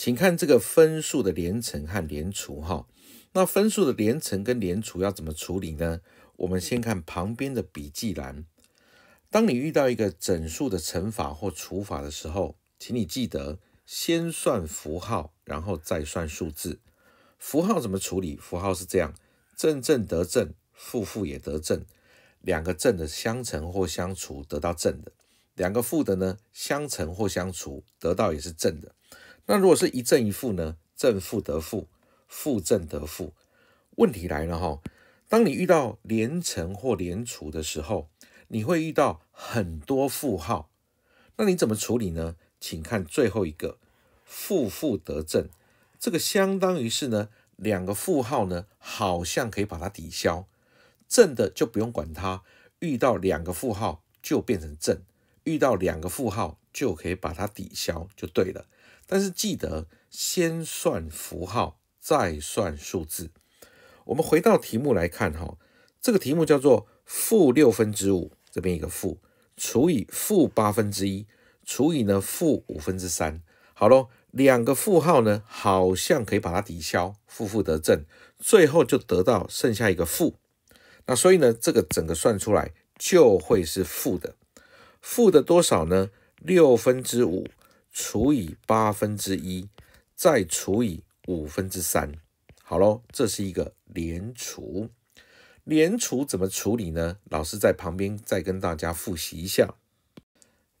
请看这个分数的连乘和连除，哈。那分数的连乘跟连除要怎么处理呢？我们先看旁边的笔记栏。当你遇到一个整数的乘法或除法的时候，请你记得先算符号，然后再算数字。符号怎么处理？符号是这样：正正得正，负负也得正。两个正的相乘或相除得到正的，两个负的呢，相乘或相除得到也是正的。那如果是一正一负呢？正负得负，负正得负。问题来了哈，当你遇到连乘或连除的时候，你会遇到很多负号，那你怎么处理呢？请看最后一个，负负得正，这个相当于是呢，两个负号呢，好像可以把它抵消，正的就不用管它，遇到两个负号就变成正。遇到两个负号就可以把它抵消，就对了。但是记得先算符号，再算数字。我们回到题目来看哈，这个题目叫做负六分之五，这边一个负除以负八分之一除以呢负五分之三。好咯，两个负号呢，好像可以把它抵消，负负得正，最后就得到剩下一个负。那所以呢，这个整个算出来就会是负的。负的多少呢？六分之五除以八分之一，再除以五分之三。好喽，这是一个连除。连除怎么处理呢？老师在旁边再跟大家复习一下。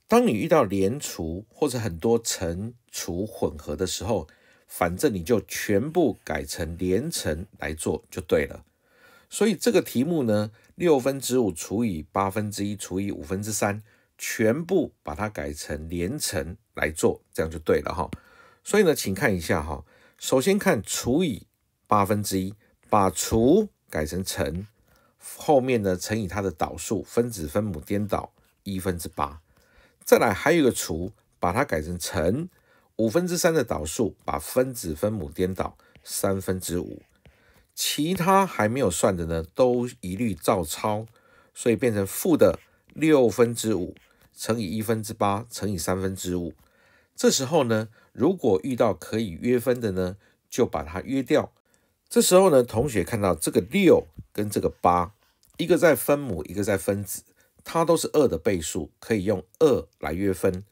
当你遇到连除或者很多乘除混合的时候，反正你就全部改成连乘来做就对了。所以这个题目呢，六分之五除以八分之一除以五分之三。全部把它改成连乘来做，这样就对了哈。所以呢，请看一下哈。首先看除以八分之一，把除改成乘，后面呢乘以它的导数，分子分母颠倒一分之八。再来还有一个除，把它改成乘五分之三的导数，把分子分母颠倒三分之五。其他还没有算的呢，都一律照抄，所以变成负的六分之五。乘以一分之八，乘以三分之五。这时候呢，如果遇到可以约分的呢，就把它约掉。这时候呢，同学看到这个六跟这个八，一个在分母，一个在分子，它都是二的倍数，可以用二来约分。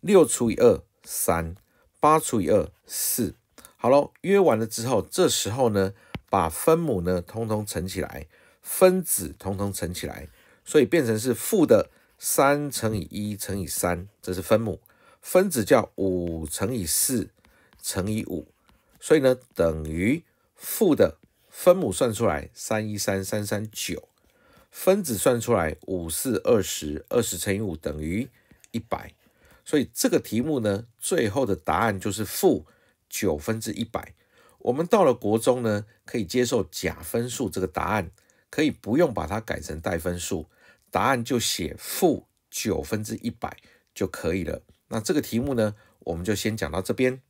六除以二三，八除以二四。好了，约完了之后，这时候呢，把分母呢，通通乘起来，分子通通乘起来，所以变成是负的。三乘以一乘以三，这是分母，分子叫五乘以四乘以五，所以呢等于负的分母算出来三一三三三九，分子算出来五四二十二十乘以五等于一百，所以这个题目呢最后的答案就是负九分之一百。我们到了国中呢，可以接受假分数这个答案，可以不用把它改成带分数。答案就写负九分之一百就可以了。那这个题目呢，我们就先讲到这边。